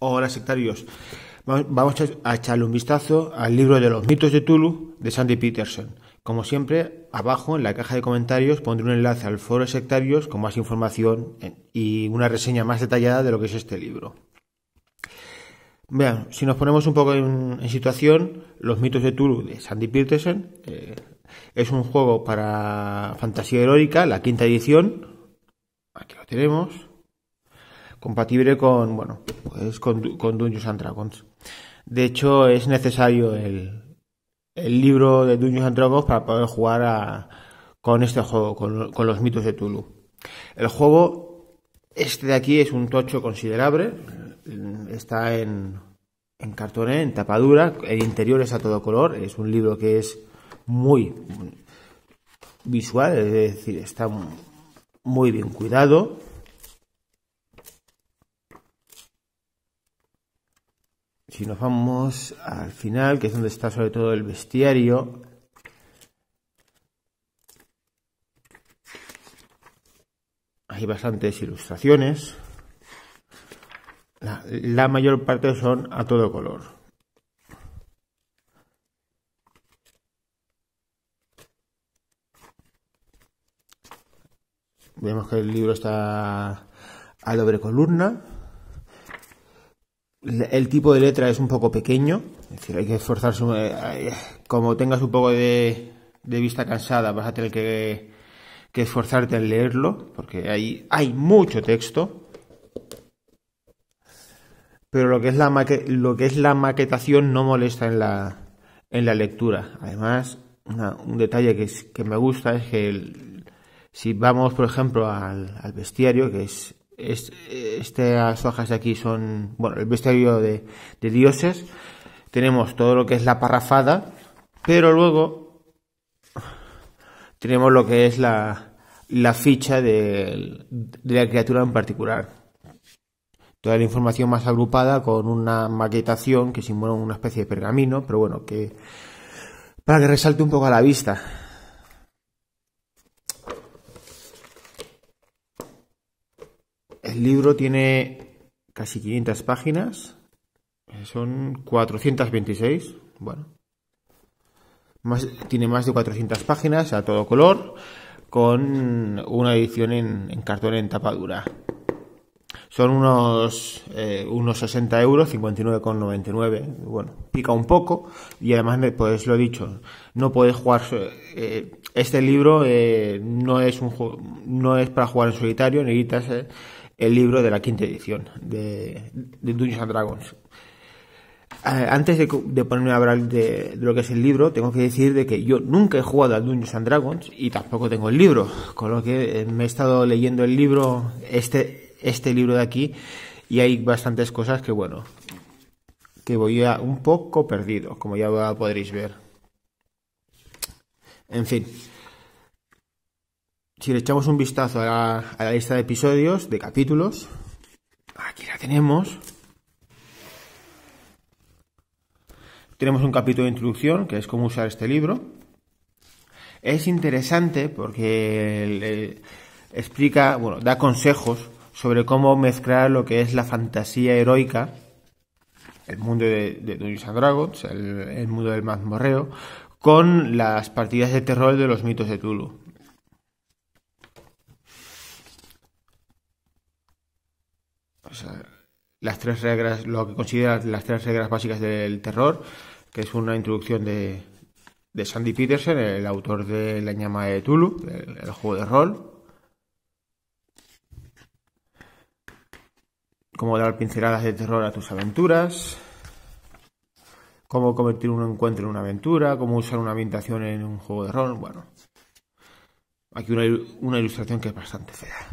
Hola sectarios, vamos a echarle un vistazo al libro de los mitos de Tulu de Sandy Peterson. Como siempre, abajo en la caja de comentarios pondré un enlace al foro de sectarios con más información eh, y una reseña más detallada de lo que es este libro. Vean, si nos ponemos un poco en, situación, los mitos de Tulu de Sandy Peterson eh, es un juego para fantasía heroica, la quinta edición. Aquí lo tenemos compatible con, bueno, pues con, con Dungeons and Dragons. De hecho, es necesario el, libro de Dungeons and Dragons para poder jugar con este juego, con, los mitos de Tulu. El juego, este de aquí, es un tocho considerable. Está en, en en tapadura. El interior es a todo color. Es un libro que es muy visual, es decir, está muy bien cuidado. si nos vamos al final, que es donde está sobre todo el bestiario, hay bastantes ilustraciones. La, la, mayor parte son a todo color. Vemos que el libro está a doble columna el tipo de letra es un poco pequeño, es decir, hay que esforzarse. Eh, eh, como tengas un poco de, de vista cansada, vas a tener que, que esforzarte en leerlo, porque hay, hay mucho texto. Pero lo que, es la lo que es la maquetación no molesta en la, en la lectura. Además, un detalle que, que me gusta es que si vamos, por ejemplo, al, al, bestiario, que es este, estas hojas de aquí son, bueno, el vestuario de, dioses. Tenemos todo lo que es la parrafada, pero luego tenemos lo que es la, ficha de, de, la criatura en particular. Toda la información más agrupada con una maquetación que simula una especie de pergamino, pero bueno, que para que resalte un poco a la vista. El libro tiene casi 500 páginas, son 426, bueno, más, tiene más de 400 páginas a todo color, con una edición en, cartón en tapa dura. Son unos, eh, unos 60 euros, 59,99. Bueno, pica un poco y además, pues lo he dicho, no puedes jugar. Eh, este libro eh, no, es un, no es para jugar en solitario, necesitas el libro de la quinta edición de, Dungeons and Dragons. Eh, antes de, ponerme a hablar de, lo que es el libro, tengo que decir de que yo nunca he jugado a Dungeons and Dragons y tampoco tengo el libro, con lo que eh, me he estado leyendo el libro, este, este libro de aquí, y hay bastantes cosas que, bueno, que voy a un poco perdido, como ya podréis ver. En fin si le echamos un vistazo a la, lista de episodios, de capítulos, aquí la tenemos. Tenemos un capítulo de introducción, que es cómo usar este libro. Es interesante porque explica, bueno, da consejos sobre cómo mezclar lo que es la fantasía heroica, el mundo de, de Dungeons Dragons, el, el, mundo del mazmorreo, con las partidas de terror de los mitos de Tulu. las tres reglas, lo que consideras las tres reglas básicas del terror, que es una introducción de, de Sandy Peterson, el autor de La llama de Tulu, el, juego de rol. Cómo dar pinceladas de terror a tus aventuras. Cómo convertir un encuentro en una aventura. Cómo usar una ambientación en un juego de rol. Bueno, aquí una, una ilustración que es bastante fea.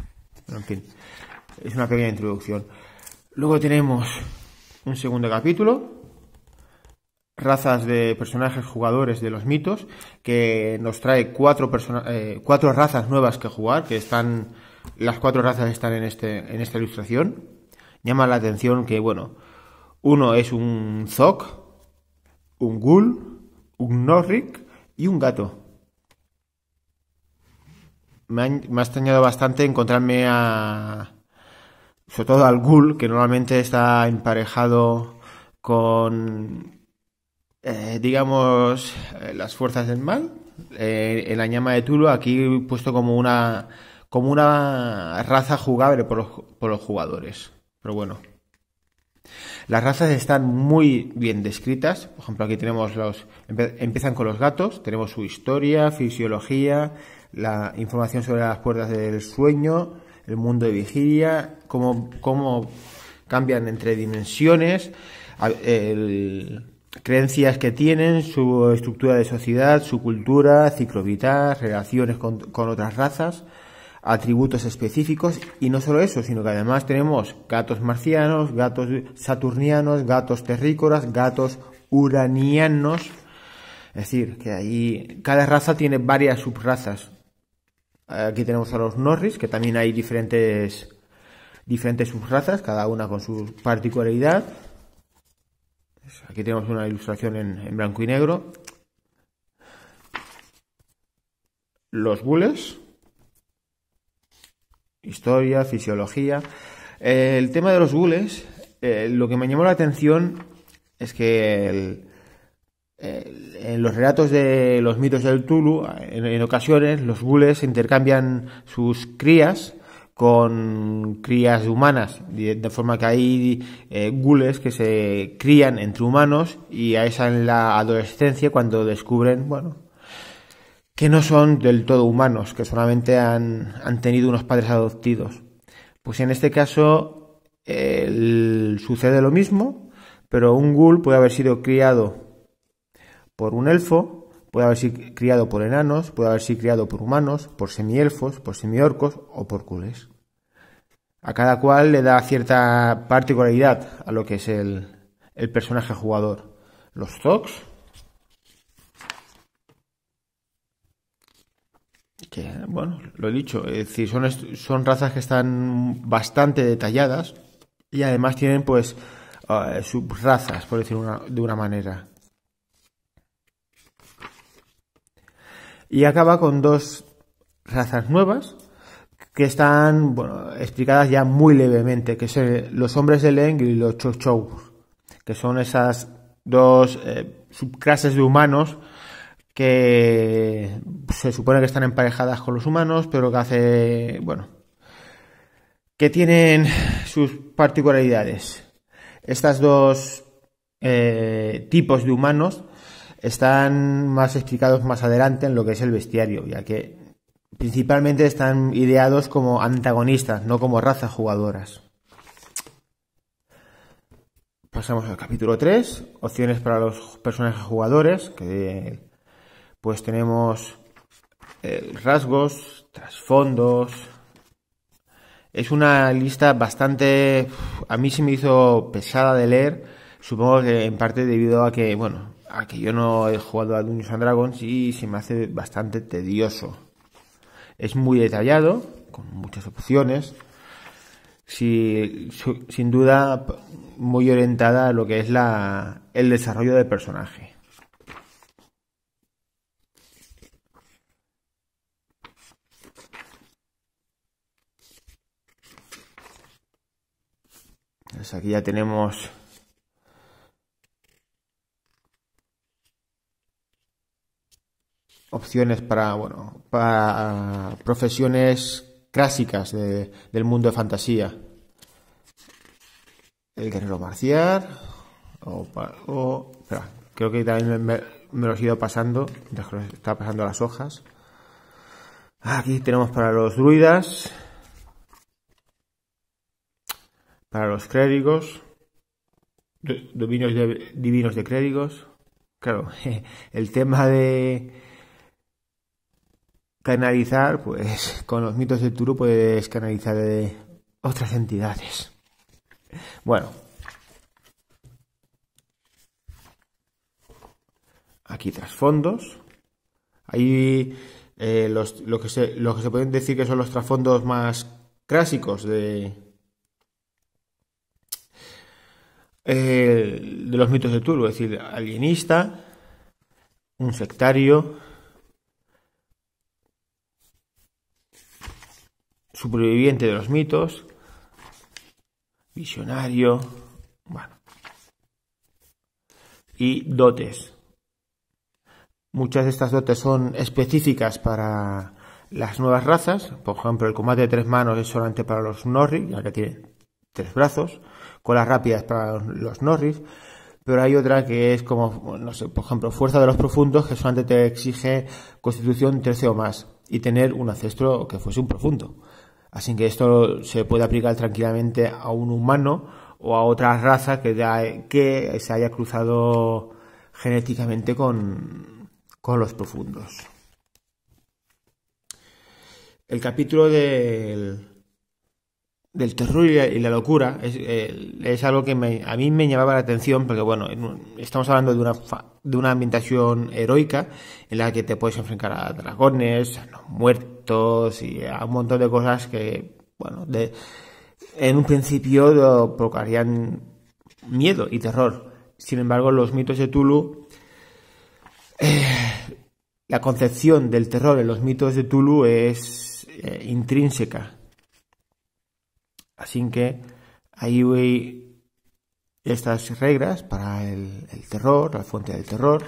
Pero en fin es una pequeña introducción. Luego tenemos un segundo capítulo, razas de personajes jugadores de los mitos, que nos trae cuatro, eh, cuatro razas nuevas que jugar, que están, las cuatro razas están en, este, en esta ilustración. Llama la atención que, bueno, uno es un zoc un Ghoul, un Norric y un gato. me ha extrañado bastante encontrarme a, sobre todo al ghoul, que normalmente está emparejado con, eh, digamos, eh, las fuerzas del mal, el eh, en la llama de Tulo, aquí puesto como una, como una raza jugable por los, por los jugadores. Pero bueno. Las razas están muy bien descritas. Por ejemplo, aquí tenemos los. Empiezan con los gatos, tenemos su historia, fisiología, la información sobre las puertas del sueño, el mundo de vigilia, cómo, cómo cambian entre dimensiones, creencias que tienen, su estructura de sociedad, su cultura, ciclo vital, relaciones con, con otras razas, atributos específicos y no solo eso, sino que además tenemos gatos marcianos, gatos saturnianos, gatos terrícolas, gatos uranianos. Es decir, que ahí cada raza tiene varias subrazas Aquí tenemos a los Norris, que también hay diferentes, diferentes subrazas, cada una con su particularidad. Aquí tenemos una ilustración en, en blanco y negro. Los bules. Historia, fisiología. Eh, el tema de los bules, eh, lo que me llamó la atención es que el, eh, en los relatos de los mitos del Tulu, en, ocasiones los gules intercambian sus crías con crías humanas, de forma que hay eh, gules que se crían entre humanos y a esa en la adolescencia cuando descubren, bueno, que no son del todo humanos, que solamente han, tenido unos padres adoptidos. Pues en este caso sucede lo mismo, pero un ghoul puede haber sido criado por un elfo, puede haber sido criado por enanos, puede haber sido criado por humanos, por semielfos, por semiorcos o por cules. A cada cual le da cierta particularidad a lo que es el, el personaje jugador. Los Zogs, que, bueno, lo he dicho, es son, son razas que están bastante detalladas y además tienen pues ah, eh, subrazas, por decirlo de una manera. y acaba con dos razas nuevas que están bueno, explicadas ya muy levemente, que son los hombres de Leng y los Chochou, que son esas dos eh, subclases de humanos que se supone que están emparejadas con los humanos, pero que hace, bueno, que tienen sus particularidades. Estas dos eh, tipos de humanos están más explicados más adelante en lo que es el bestiario, ya que principalmente están ideados como antagonistas, no como razas jugadoras. Pasamos al capítulo 3, opciones para los personajes jugadores, que pues tenemos eh, rasgos, trasfondos. Es una lista bastante... A mí se me hizo pesada de leer, supongo que en parte debido a que, bueno, a ah, que yo no he jugado a Dungeons and Dragons y se me hace bastante tedioso. Es muy detallado, con muchas opciones, sin duda muy orientada a lo que es la, el desarrollo del personaje. Pues aquí ya tenemos opciones para, bueno, para profesiones clásicas del mundo de fantasía. El guerrero marcial, o, creo que también me, lo los he ido pasando, está estaba pasando las hojas. Aquí tenemos para los druidas, para los clérigos, dominios de, divinos de clérigos. Claro, el tema de, canalizar, pues con los mitos de Turo puedes canalizar de eh, otras entidades. Bueno. Aquí trasfondos. Ahí eh, los, lo, que se, lo que se pueden decir que son los trasfondos más clásicos de, eh, de los mitos de Turo, es decir, alienista, un sectario, superviviente de los mitos, visionario, bueno, y dotes. Muchas de estas dotes son específicas para las nuevas razas, por ejemplo, el combate de tres manos es solamente para los Norris, ya que tiene tres brazos, colas rápidas para los Norris, pero hay otra que es como, no sé, por ejemplo, Fuerza de los Profundos, que solamente te exige Constitución 13 o más y tener un ancestro que fuese un profundo. Así que esto se puede aplicar tranquilamente a un humano o a otra raza que, que se haya cruzado genéticamente con, con los profundos. El capítulo del del terror y la, locura es, es, algo que a mí me llamaba la atención porque, bueno, estamos hablando de una, de una ambientación heroica en la que te puedes enfrentar a dragones, a los muertos y a un montón de cosas que, bueno, en un principio provocarían miedo y terror. Sin embargo, los mitos de Tulu, eh, la concepción del terror en los mitos de Tulu es eh, intrínseca Así que ahí voy estas reglas para el, terror, la fuente del terror,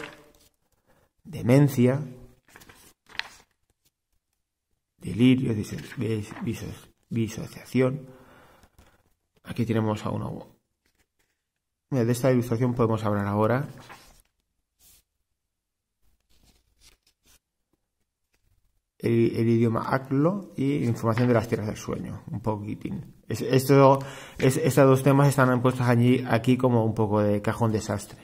demencia, delirio, disociación. Aquí tenemos a uno. De esta ilustración podemos hablar ahora. el, idioma Aklo y información de las tierras del sueño, un poquitín. estos dos temas están puestos allí, aquí como un poco de cajón desastre.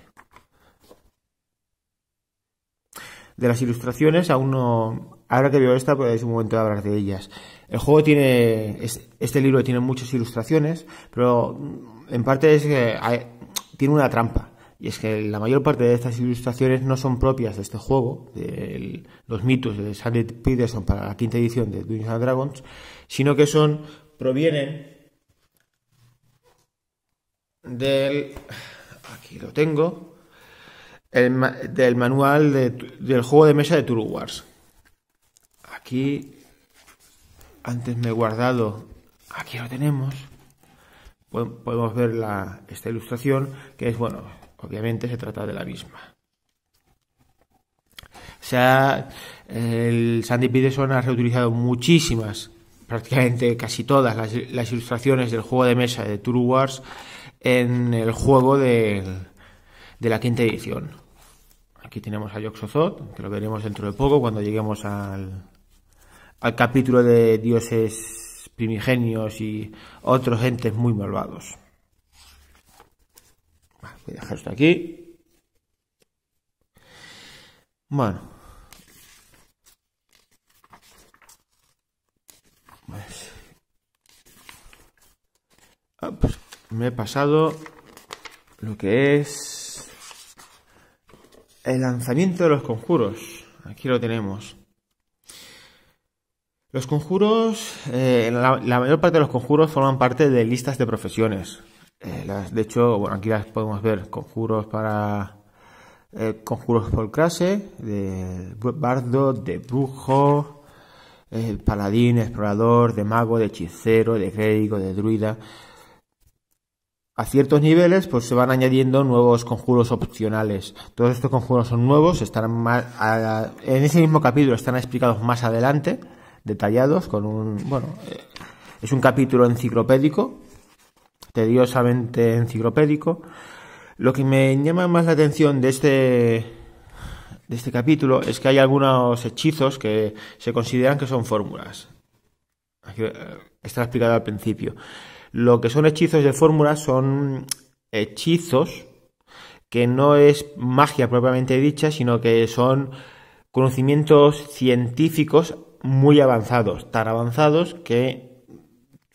De las ilustraciones, aún no. Ahora que veo esta, pues es un momento de hablar de ellas. El juego tiene. este libro tiene muchas ilustraciones, pero en parte es que tiene una trampa. Y es que la mayor parte de estas ilustraciones no son propias de este juego, de los mitos de Sandy Peterson para la quinta edición de Dungeons and Dragons, sino que son provienen del aquí lo tengo del manual del juego de mesa de Tour Wars. Aquí antes me he guardado, aquí lo tenemos. Podemos ver la, esta ilustración que es bueno, Obviamente se trata de la misma. el Sandy Peterson ha reutilizado muchísimas, prácticamente casi todas las, ilustraciones del juego de mesa de Tour Wars en el juego de, la quinta edición. Aquí tenemos a yoxozot que lo veremos dentro de poco cuando lleguemos al, al capítulo de dioses primigenios y otros entes muy malvados. Voy a dejar esto aquí. Bueno. Ah, pues, me he pasado lo que es el lanzamiento de los conjuros. Aquí lo tenemos. Los conjuros, eh, la, mayor parte de los conjuros forman parte de listas de profesiones de hecho, bueno, aquí las podemos ver, conjuros para eh, conjuros por clase, de bardo, de brujo, el eh, paladín, explorador, de mago, de hechicero, de clérigo, de druida. A ciertos niveles, pues se van añadiendo nuevos conjuros opcionales. Todos estos conjuros son nuevos, están en ese mismo capítulo están explicados más adelante, detallados, con un, bueno, eh, es un capítulo enciclopédico tediosamente enciclopédico. Lo que me llama más la atención de este, de este capítulo es que hay algunos hechizos que se consideran que son fórmulas. Eh, está explicado al principio. Lo que son hechizos de fórmulas son hechizos que no es magia propiamente dicha, sino que son conocimientos científicos muy avanzados, tan avanzados que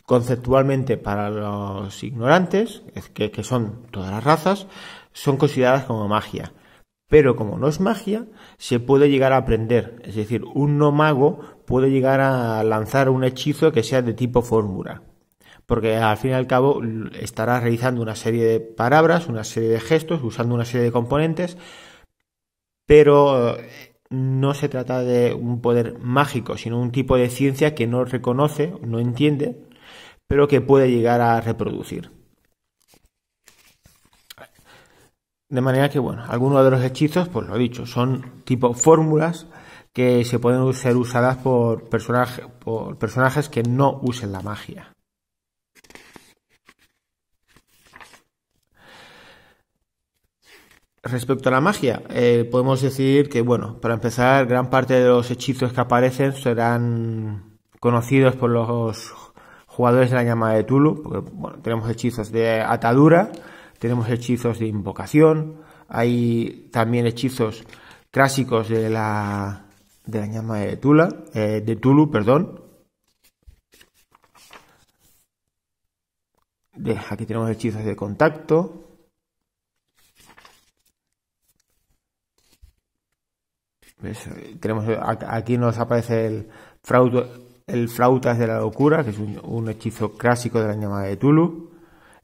Conceptualmente, para los ignorantes, que, que son todas las razas, son consideradas como magia. Pero como no es magia, se puede llegar a aprender. Es decir, un no mago puede llegar a lanzar un hechizo que sea de tipo fórmula porque al fin y al cabo estará realizando una serie de palabras, una serie de gestos, usando una serie de componentes, pero eh, no se trata de un poder mágico, sino un tipo de ciencia que no reconoce, no entiende, pero que puede llegar a reproducir. De manera que, bueno, algunos de los hechizos, pues lo he dicho, son tipo fórmulas que se pueden ser usadas por, por personajes que no usen la magia. Respecto a la magia, eh, podemos decir que, bueno, para empezar, gran parte de los hechizos que aparecen serán conocidos por los jugadores de la llama de Tulu, porque bueno, tenemos hechizos de atadura, tenemos hechizos de invocación, hay también hechizos clásicos de la, de la llama de Tula, eh, de Tulu, perdón. aquí tenemos hechizos de contacto. Tenemos, aquí nos aparece el fraude el Flautas de la Locura, que es un, hechizo clásico de la llamada de Tulu,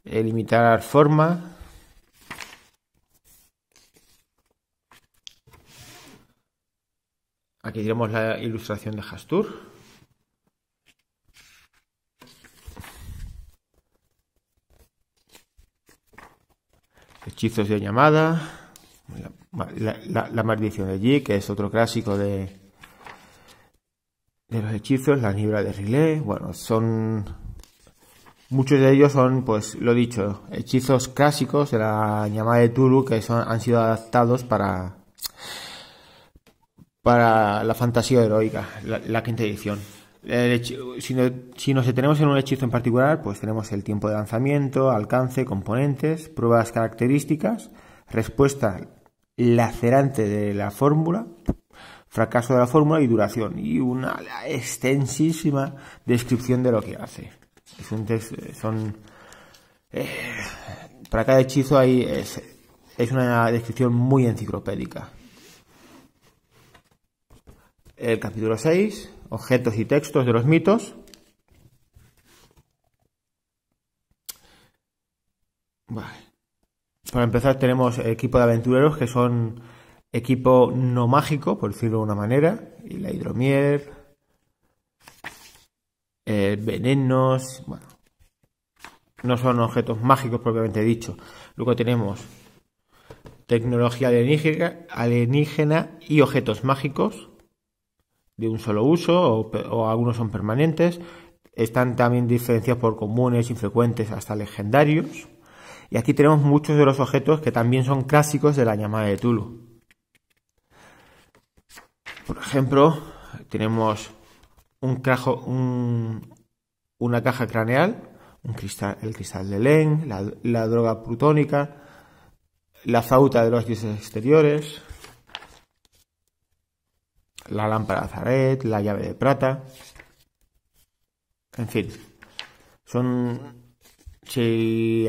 eh, limitar forma... Aquí tenemos la ilustración de Hastur. Hechizos de llamada. La, la, maldición de G, que es otro clásico de, de los hechizos, la niebla de Rilé, bueno, son... Muchos de ellos son, pues lo dicho, hechizos clásicos de la llamada de Tulu que son, han sido adaptados para, para la fantasía heroica, la, quinta edición. si, no, si, nos detenemos en un hechizo en particular, pues tenemos el tiempo de lanzamiento, alcance, componentes, pruebas características, respuesta lacerante de la fórmula, fracaso de la fórmula y duración, y una extensísima descripción de lo que hace. Eh, son, eh, para cada hechizo hay, es, es una descripción muy enciclopédica. El capítulo 6, objetos y textos de los mitos. Para empezar tenemos equipo de aventureros que son equipo no mágico, por decirlo de una manera, y la hidromiel, eh, venenos, bueno, no son objetos mágicos propiamente dicho. Luego tenemos tecnología alienígena, alienígena y objetos mágicos de un solo uso o, o algunos son permanentes. Están también diferenciados por comunes, infrecuentes, hasta legendarios. Y aquí tenemos muchos de los objetos que también son clásicos de la llamada de Tulu. Por ejemplo, tenemos un una caja craneal, el cristal de Len, la, droga plutónica, la fauta de los dioses exteriores, la lámpara de Zaret, la llave de plata, en fin, son si,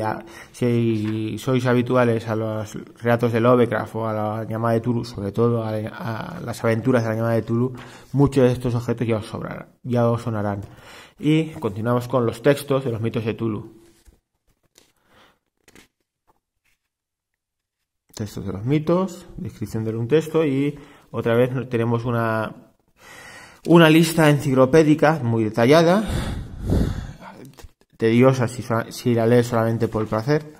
sois habituales a los relatos de Lovecraft o a la llamada de Tulu, sobre todo a, las aventuras de la llamada de Tulu, muchos de estos objetos ya os, sobrarán, ya os sonarán. Y continuamos con los textos de los mitos de Tulu. Textos de los mitos, descripción de un texto y otra vez tenemos una, una lista enciclopédica muy detallada tediosa si, si la lees solamente por el placer,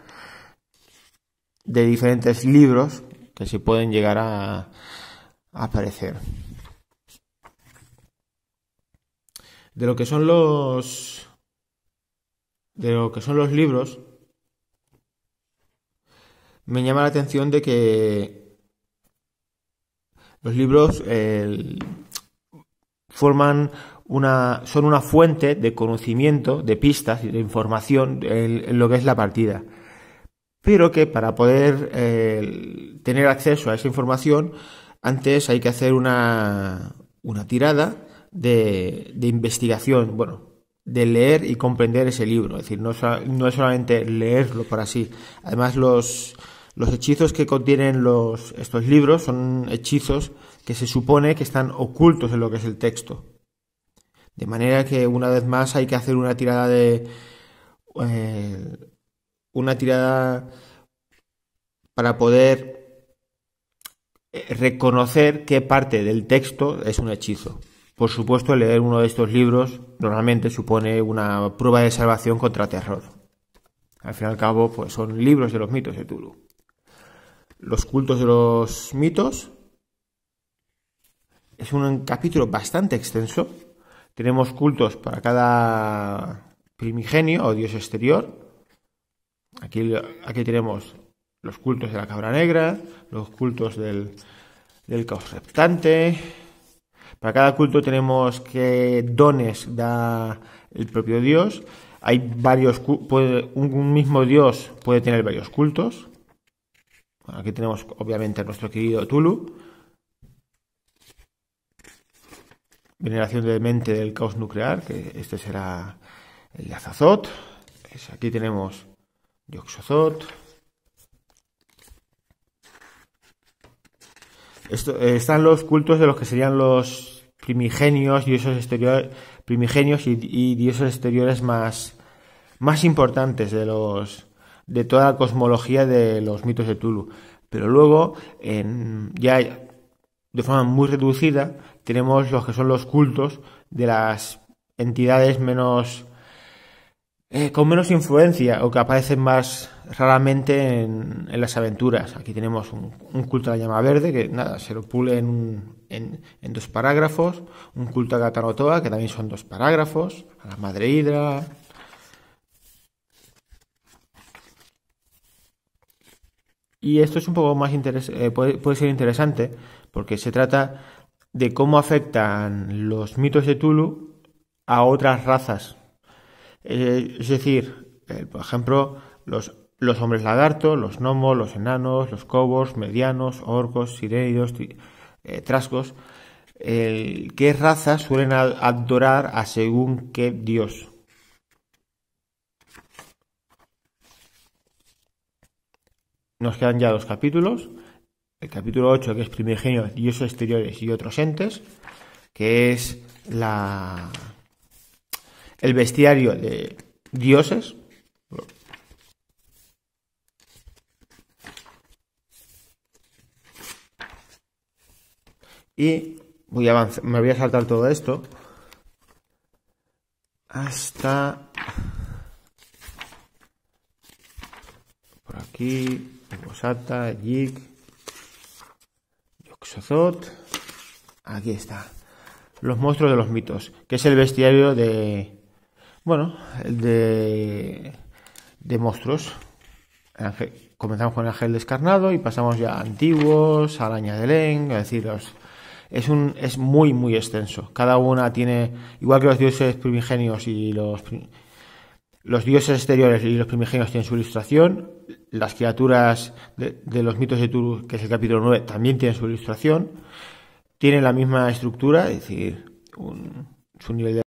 de diferentes libros que se pueden llegar a, aparecer. De lo que son los. De lo que son los libros. Me llama la atención de que los libros forman son una fuente de conocimiento, de pistas y de información en, lo que es la partida. Pero que para poder eh, tener acceso a esa información, antes hay que hacer una, tirada de, investigación, bueno, de leer y comprender ese libro. Es decir, no, no es solamente leerlo para sí. Además, los, los hechizos que contienen los, estos libros son hechizos que se supone que están ocultos en lo que es el texto. De manera que una vez más hay que hacer una tirada de... Eh, una tirada para poder eh, reconocer qué parte del texto es un hechizo. Por supuesto, leer uno de estos libros normalmente supone una prueba de salvación contra terror. Al fin y al cabo, pues son libros de los mitos de Tulu. Los cultos de los mitos es un capítulo bastante extenso, tenemos cultos para cada primigenio o dios exterior. Aquí, aquí tenemos los cultos de la cabra negra, los cultos del, del caos reptante. Para cada culto tenemos que dones da el propio dios. Hay varios puede, un mismo dios puede tener varios cultos. Aquí tenemos obviamente a nuestro querido Tulu, Veneración de mente del caos nuclear, que este será el de Azazot. aquí tenemos Yoxozot. Eh, están los cultos de los que serían los primigenios, dioses exteriores, primigenios y, dioses exteriores más, más importantes de los de toda la cosmología de los mitos de Tulu. Pero luego, en, ya de forma muy reducida, tenemos los que son los cultos de las entidades menos eh, con menos influencia o que aparecen más raramente en, las aventuras. Aquí tenemos un, culto a la llama verde, que nada, se lo pule en, dos parágrafos, un culto a Gatanotoa, que también son dos parágrafos, a la madre hidra. Y esto es un poco más eh, puede ser interesante porque se trata de cómo afectan los mitos de Tulu a otras razas. Eh, es decir, eh, por ejemplo, los, hombres lagartos, los gnomos, los enanos, los cobos, medianos, orcos, sirenidos, trascos... Eh, qué razas suelen adorar a según qué dios. Nos quedan ya dos capítulos el capítulo 8, que es Primigenios, Dioses exteriores y otros entes, que es la, el bestiario de dioses. Y voy a me voy a saltar todo esto hasta por aquí, Bosata, Jig. Aquí está. Los monstruos de los mitos, que es el bestiario de. Bueno, de. de monstruos. Comenzamos con el ángel descarnado y pasamos ya a antiguos, araña de Len, es decir, es, un, es muy, muy extenso. Cada una tiene, igual que los dioses primigenios y los, los dioses exteriores y los primigenios tienen su ilustración. Las criaturas de, los mitos de Turu, que es el capítulo 9, también tienen su ilustración. Tienen la misma estructura, es decir, un, su nivel de